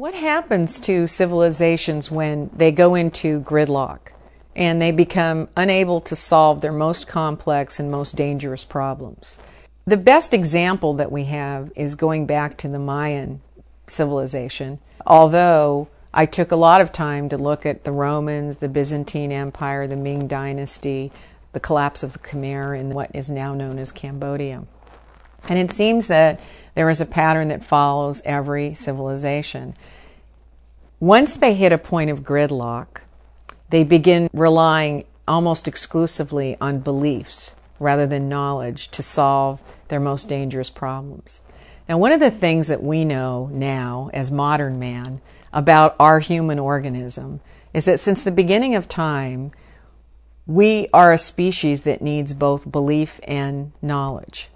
What happens to civilizations when they go into gridlock and they become unable to solve their most complex and most dangerous problems? The best example that we have is going back to the Mayan civilization, although I took a lot of time to look at the Romans, the Byzantine Empire, the Ming Dynasty, the collapse of the Khmer in what is now known as Cambodia. And it seems that there is a pattern that follows every civilization. Once they hit a point of gridlock, they begin relying almost exclusively on beliefs rather than knowledge to solve their most dangerous problems. Now, one of the things that we know now as modern man about our human organism is that since the beginning of time, we are a species that needs both belief and knowledge.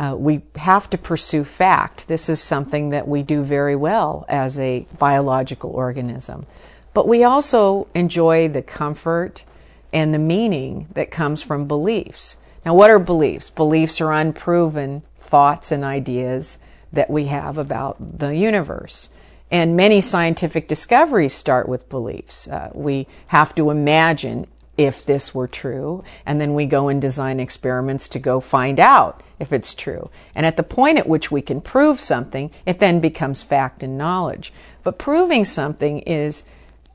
Uh, we have to pursue fact. This is something that we do very well as a biological organism. But we also enjoy the comfort and the meaning that comes from beliefs. Now, what are beliefs? Beliefs are unproven thoughts and ideas that we have about the universe. And many scientific discoveries start with beliefs. Uh, we have to imagine if this were true. And then we go and design experiments to go find out if it's true. And at the point at which we can prove something, it then becomes fact and knowledge. But proving something is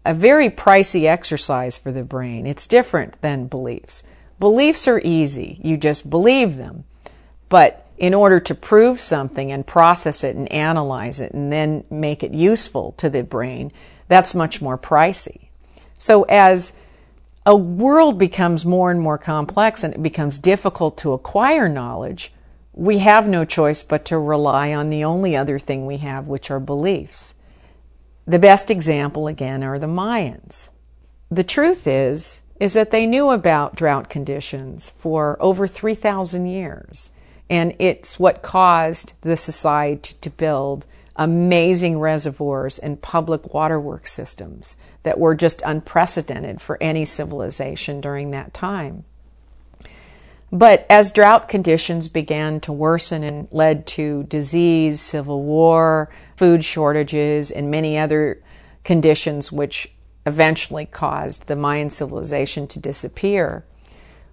a very pricey exercise for the brain. It's different than beliefs. Beliefs are easy. You just believe them. But in order to prove something and process it and analyze it and then make it useful to the brain, that's much more pricey. So as a world becomes more and more complex and it becomes difficult to acquire knowledge, we have no choice but to rely on the only other thing we have, which are beliefs. The best example, again, are the Mayans. The truth is, is that they knew about drought conditions for over 3,000 years, and it's what caused the society to build amazing reservoirs and public waterworks systems that were just unprecedented for any civilization during that time. But as drought conditions began to worsen and led to disease, civil war, food shortages, and many other conditions which eventually caused the Mayan civilization to disappear,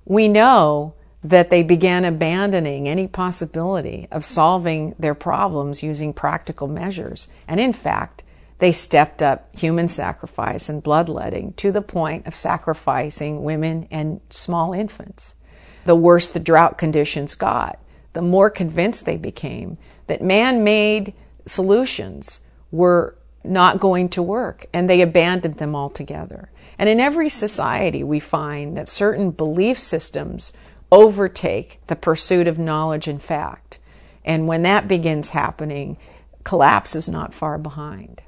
we know that they began abandoning any possibility of solving their problems using practical measures. And in fact, they stepped up human sacrifice and bloodletting to the point of sacrificing women and small infants. The worse the drought conditions got, the more convinced they became that man made solutions were not going to work, and they abandoned them altogether. And in every society, we find that certain belief systems overtake the pursuit of knowledge and fact. And when that begins happening, collapse is not far behind.